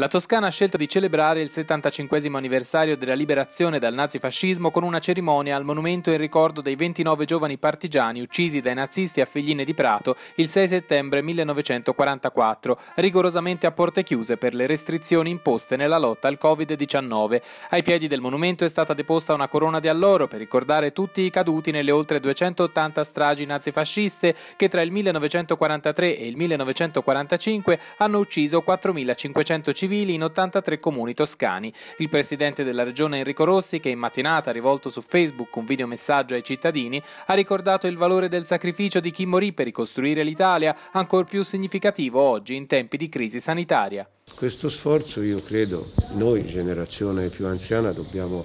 La Toscana ha scelto di celebrare il 75 anniversario della liberazione dal nazifascismo con una cerimonia al monumento in ricordo dei 29 giovani partigiani uccisi dai nazisti a Figline di Prato il 6 settembre 1944, rigorosamente a porte chiuse per le restrizioni imposte nella lotta al Covid-19. Ai piedi del monumento è stata deposta una corona di alloro per ricordare tutti i caduti nelle oltre 280 stragi nazifasciste che tra il 1943 e il 1945 hanno ucciso 4.550 civili in 83 comuni toscani. Il presidente della regione Enrico Rossi, che in mattinata ha rivolto su Facebook un videomessaggio ai cittadini, ha ricordato il valore del sacrificio di chi morì per ricostruire l'Italia, ancor più significativo oggi in tempi di crisi sanitaria. Questo sforzo io credo noi, generazione più anziana, dobbiamo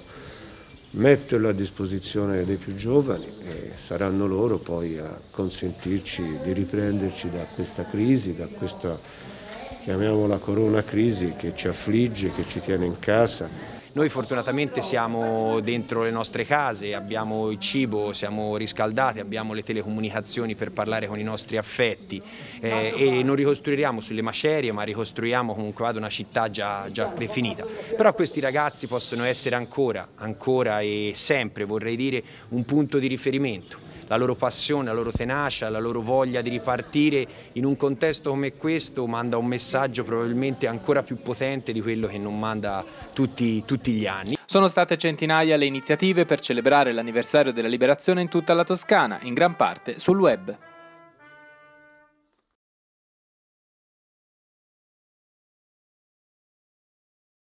metterlo a disposizione dei più giovani e saranno loro poi a consentirci di riprenderci da questa crisi, da questa chiamiamola corona crisi che ci affligge, che ci tiene in casa. Noi fortunatamente siamo dentro le nostre case, abbiamo il cibo, siamo riscaldati, abbiamo le telecomunicazioni per parlare con i nostri affetti eh, e non ricostruiremo sulle macerie ma ricostruiamo comunque ad una città già, già, definita. Però questi ragazzi possono essere ancora, ancora e sempre vorrei dire un punto di riferimento la loro passione, la loro tenacia, la loro voglia di ripartire in un contesto come questo manda un messaggio probabilmente ancora più potente di quello che non manda tutti, tutti gli anni. Sono state centinaia le iniziative per celebrare l'anniversario della liberazione in tutta la Toscana, in gran parte sul web.